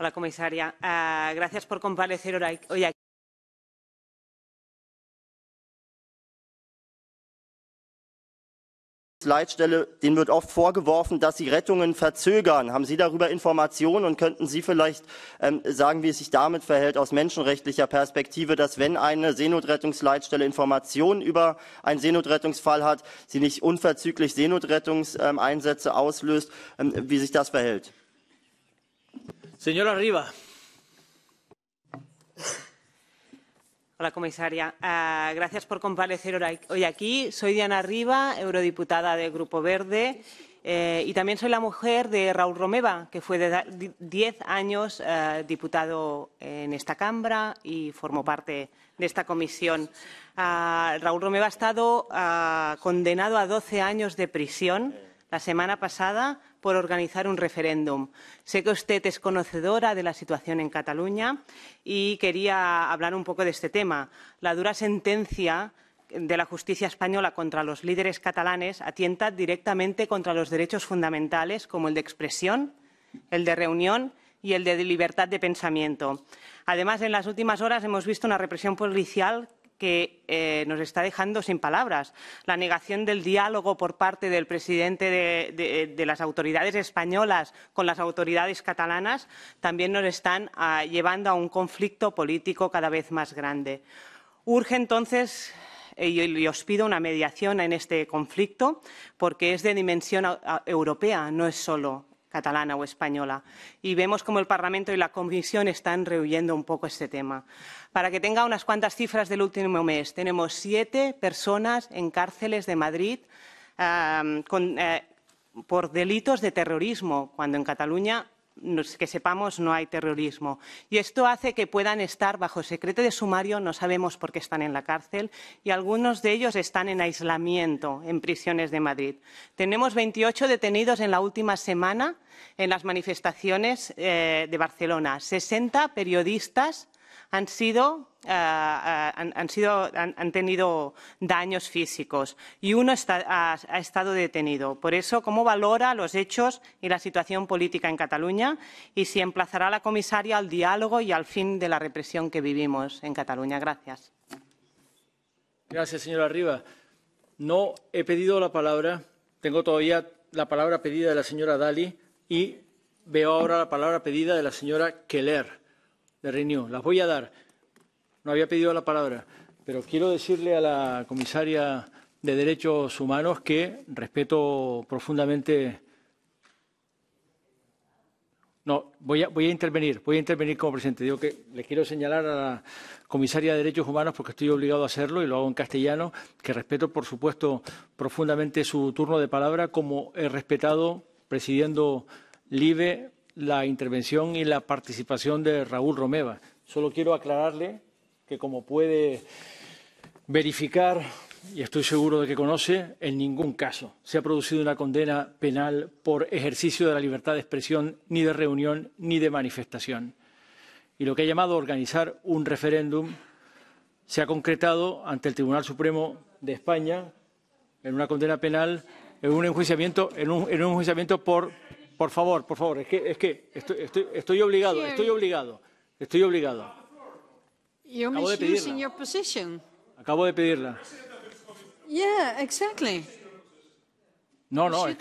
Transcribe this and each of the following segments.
Hola, comisaria. Uh, gracias por comparecer hoy aquí. Leitstelle, denen wird oft vorgeworfen, dass sie Rettungen verzögern. Haben Sie darüber Informationen und könnten Sie vielleicht ähm, sagen, wie es sich damit verhält aus menschenrechtlicher Perspektive, dass wenn eine Seenotrettungsleitstelle Informationen über einen Seenotrettungsfall hat, sie nicht unverzüglich Seenotrettungseinsätze ähm, auslöst, ähm, wie sich das verhält? Señora Arriba. Hola, comisaria. Ah, gracias por comparecer hoy aquí. Soy Diana Riva, eurodiputada del Grupo Verde, eh, y también soy la mujer de Raúl Romeva, que fue de 10 años eh, diputado en esta Cámara y formó parte de esta comisión. Ah, Raúl Romeva ha estado ah, condenado a 12 años de prisión la semana pasada por organizar un referéndum. Sé que usted es conocedora de la situación en Cataluña y quería hablar un poco de este tema. La dura sentencia de la justicia española contra los líderes catalanes atienta directamente contra los derechos fundamentales como el de expresión, el de reunión y el de libertad de pensamiento. Además, en las últimas horas hemos visto una represión policial que eh, nos está dejando sin palabras. La negación del diálogo por parte del presidente de, las autoridades españolas con las autoridades catalanas también nos están ah, llevando a un conflicto político cada vez más grande. Urge entonces eh, y os pido una mediación en este conflicto porque es de dimensión ah, europea, no es solo catalana o española. Y vemos como el Parlamento y la Comisión están rehuyendo un poco este tema. Para que tenga unas cuantas cifras del último mes, tenemos siete personas en cárceles de Madrid ah, eh, por delitos de terrorismo, cuando en Cataluña que sepamos no hay terrorismo. Y esto hace que puedan estar bajo secreto de sumario, no sabemos por qué están en la cárcel, y algunos de ellos están en aislamiento en prisiones de Madrid. Tenemos 28 detenidos en la última semana en las manifestaciones eh, de Barcelona, 60 periodistas han sido eh, eh, han, tenido daños físicos y uno ha, estado detenido. Por eso, ¿cómo valora los hechos y la situación política en Cataluña? Y si emplazará a la comisaria al diálogo y al fin de la represión que vivimos en Cataluña. Gracias. Gracias, señora Arriba. No he pedido la palabra. Tengo todavía la palabra pedida de la señora Dali y veo ahora la palabra pedida de la señora Keller de Las voy a dar. No había pedido la palabra, pero quiero decirle a la comisaria de Derechos Humanos que respeto profundamente. No, voy a, voy a intervenir, voy a intervenir como presidente. Digo que le quiero señalar a la comisaria de Derechos Humanos, porque estoy obligado a hacerlo y lo hago en castellano, que respeto, por supuesto, profundamente su turno de palabra, como he respetado, presidiendo LIBE, la intervención y la participación de Raúl Romeva. Solo quiero aclararle que, como puede verificar, y estoy seguro de que conoce, en ningún caso se ha producido una condena penal por ejercicio de la libertad de expresión, ni de reunión, ni de manifestación. Y lo que ha llamado organizar un referéndum se ha concretado ante el Tribunal Supremo de España en una condena penal, en un enjuiciamiento, un enjuiciamiento por por favor, por favor, es que, es que estoy, obligado, estoy obligado, estoy obligado. Acabo de pedirla. Acabo de pedirla. Yeah, exactly. No, no, no,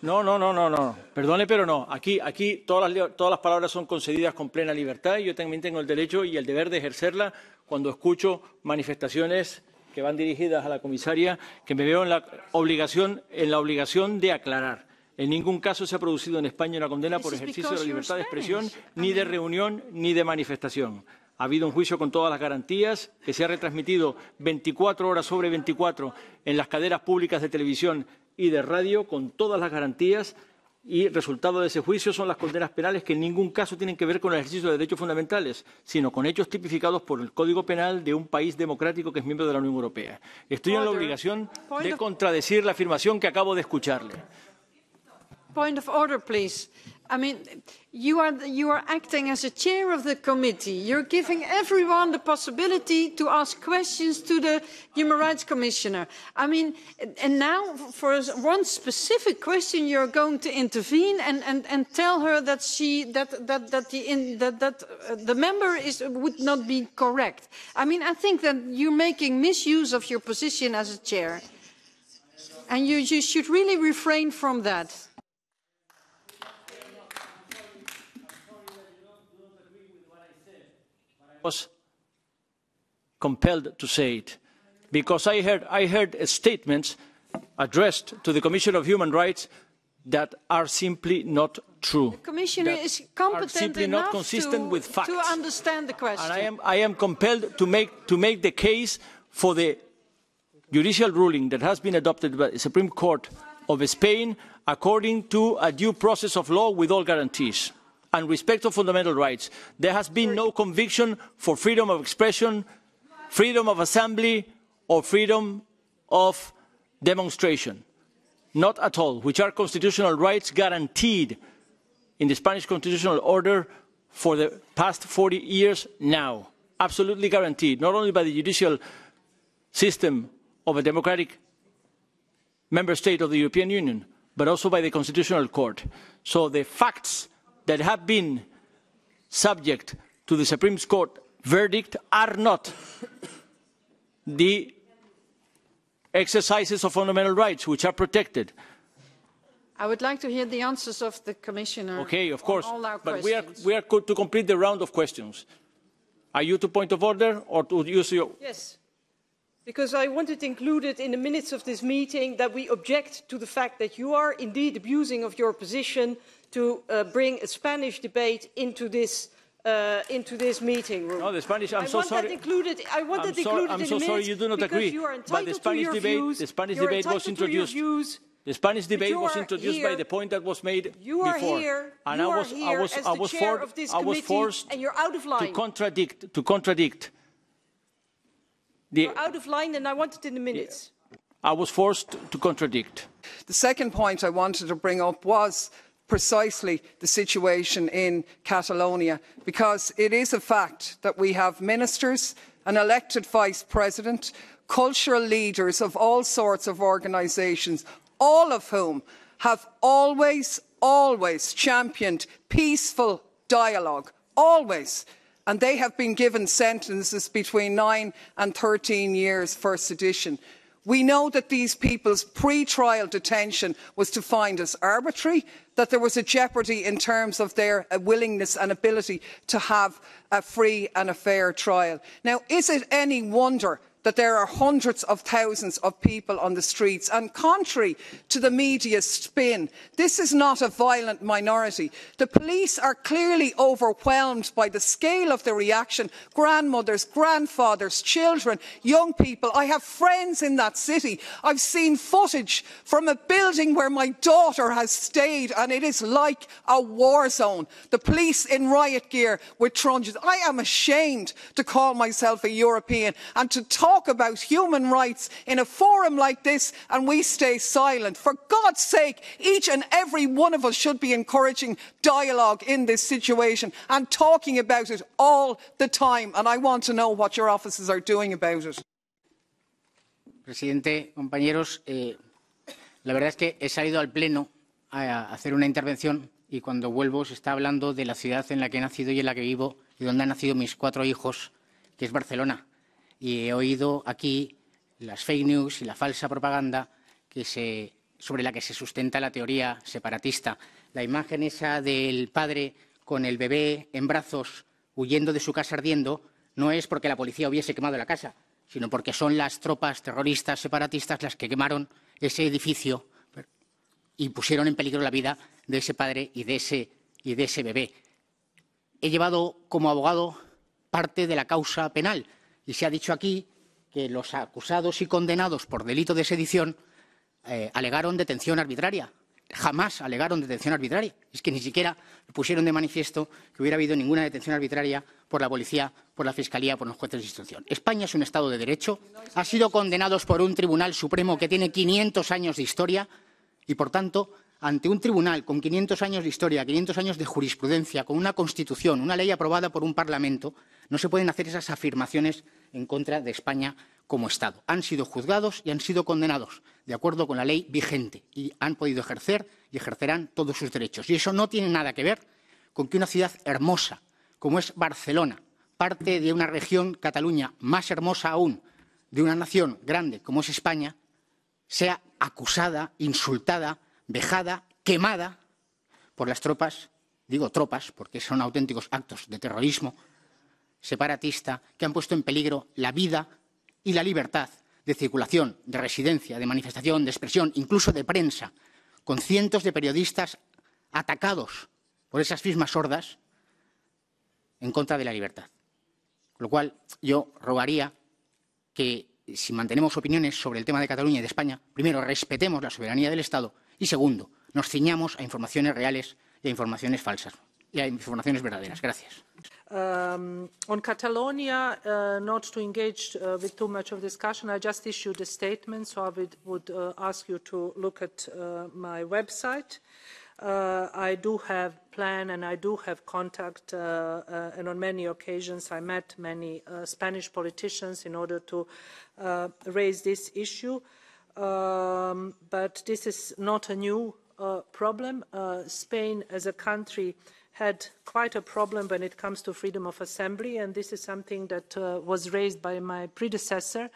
no, no, no, no. Perdone, pero no. Aquí, aquí todas las, todas las palabras son concedidas con plena libertad y yo también tengo el derecho y el deber de ejercerla cuando escucho manifestaciones que van dirigidas a la comisaria que me veo la obligación, en la obligación de aclarar. En ningún caso se ha producido en España una condena por ejercicio de libertad de expresión, ni de reunión, ni de manifestación. Ha habido un juicio con todas las garantías que se ha retransmitido 24 horas sobre 24 en las cadenas públicas de televisión y de radio con todas las garantías y resultado de ese juicio son las condenas penales que en ningún caso tienen que ver con el ejercicio de derechos fundamentales, sino con hechos tipificados por el Código Penal de un país democrático que es miembro de la Unión Europea. Estoy en la obligación de contradecir la afirmación que acabo de escucharle. Point of order, please. I mean, you are, you are acting as a chair of the committee. You're giving everyone the possibility to ask questions to the Human Rights Commissioner. I mean, and now for one specific question, you're going to intervene and, and, and tell her that she that that that the in, that, that uh, the member is would not be correct. I mean, I think that you're making misuse of your position as a chair, and you you should really refrain from that. was compelled to say it because I heard, I heard statements addressed to the Commission of Human Rights that are simply not true. The Commissioner is competent simply enough not consistent to, with facts. to understand the question. And I am, I am compelled to make, to make the case for the judicial ruling that has been adopted by the Supreme Court of Spain according to a due process of law with all guarantees and respect of fundamental rights. There has been no conviction for freedom of expression, freedom of assembly, or freedom of demonstration. Not at all, which are constitutional rights guaranteed in the Spanish constitutional order for the past 40 years now. Absolutely guaranteed, not only by the judicial system of a democratic member state of the European Union, but also by the Constitutional Court. So the facts that have been subject to the Supreme Court verdict are not the exercises of fundamental rights which are protected. I would like to hear the answers of the Commissioner. Okay, of course. On all our but questions. we are, we are to complete the round of questions. Are you to point of order or to use your... Yes, because I wanted included in the minutes of this meeting that we object to the fact that you are indeed abusing of your position to uh, bring a Spanish debate into this uh, into this meeting room. No, the Spanish. I'm I so want sorry. That included, I want I'm that included so, I'm in so sorry. You do not agree. You are but the Spanish debate, views, the Spanish debate was introduced. Views, the Spanish debate was introduced here, by the point that was made you are before, here, and you I was, are here I was, as I was, the chair for, of this I was forced and you're out of line. to contradict. To contradict. The, you're out of line, and I want it in the minutes. I was forced to contradict. The second point I wanted to bring up was precisely the situation in Catalonia because it is a fact that we have ministers, an elected vice president, cultural leaders of all sorts of organisations, all of whom have always, always championed peaceful dialogue, always. And they have been given sentences between nine and 13 years for sedition we know that these people's pre trial detention was defined as arbitrary that there was a jeopardy in terms of their uh, willingness and ability to have a free and a fair trial. now is it any wonder that there are hundreds of thousands of people on the streets. And contrary to the media's spin, this is not a violent minority. The police are clearly overwhelmed by the scale of the reaction. Grandmothers, grandfathers, children, young people. I have friends in that city. I've seen footage from a building where my daughter has stayed and it is like a war zone. The police in riot gear with truncheons. I am ashamed to call myself a European and to talk talk about human rights in a forum like this and we stay silent. For God's sake, each and every one of us should be encouraging dialogue in this situation and talking about it all the time. And I want to know what your offices are doing about it. Presidente, compañeros, eh, la verdad es que he salido al Pleno a, a hacer una intervención y cuando vuelvo se está hablando de la ciudad en la que he nacido y en la que vivo y donde han nacido mis cuatro hijos, que es Barcelona y he oído aquí las fake news y la falsa propaganda sobre la que se sustenta la teoría separatista. La imagen esa del padre con el bebé en brazos huyendo de su casa ardiendo no es porque la policía hubiese quemado la casa, sino porque son las tropas terroristas separatistas las que quemaron ese edificio y pusieron en peligro la vida de ese padre y de ese, y de ese bebé. He llevado como abogado parte de la causa penal y se ha dicho aquí que los acusados y condenados por delito de sedición eh, alegaron detención arbitraria. Jamás alegaron detención arbitraria. Es que ni siquiera pusieron de manifiesto que hubiera habido ninguna detención arbitraria por la policía, por la fiscalía, por los jueces de instrucción. España es un Estado de Derecho. Ha sido condenados por un Tribunal Supremo que tiene 500 años de historia y, por tanto, ante un tribunal con 500 años de historia, 500 años de jurisprudencia, con una constitución, una ley aprobada por un parlamento, no se pueden hacer esas afirmaciones en contra de España como Estado. Han sido juzgados y han sido condenados de acuerdo con la ley vigente y han podido ejercer y ejercerán todos sus derechos. Y eso no tiene nada que ver con que una ciudad hermosa como es Barcelona, parte de una región, Cataluña, más hermosa aún, de una nación grande como es España, sea acusada, insultada, vejada, quemada por las tropas, digo tropas porque son auténticos actos de terrorismo separatista que han puesto en peligro la vida y la libertad de circulación, de residencia, de manifestación, de expresión, incluso de prensa, con cientos de periodistas atacados por esas mismas sordas en contra de la libertad. Con lo cual, yo rogaría que si mantenemos opiniones sobre el tema de Cataluña y de España, primero respetemos la soberanía del Estado y segundo, nos ciñamos a informaciones reales y a informaciones falsas y a informaciones verdaderas. Gracias. Um, on Catalonia, uh, not to engage uh, with too much of discussion, I just issued a statement, so I would, would uh, ask you to look at uh, my website. Uh, I do have plan and I do have contact, uh, and on many occasions I met many Spanish politicians in order to raise this issue. Um, but this is not a new problem. Spain as a country had quite a problem when it comes to freedom of assembly, and this is something that uh, was raised by my predecessor.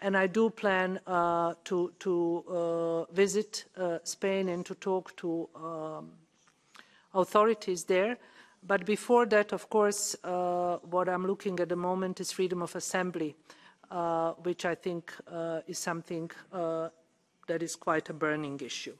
And I do plan uh, to, to uh, visit uh, Spain and to talk to um, authorities there. But before that, of course, uh, what I'm looking at the moment is freedom of assembly, uh, which I think is something that is quite a burning issue.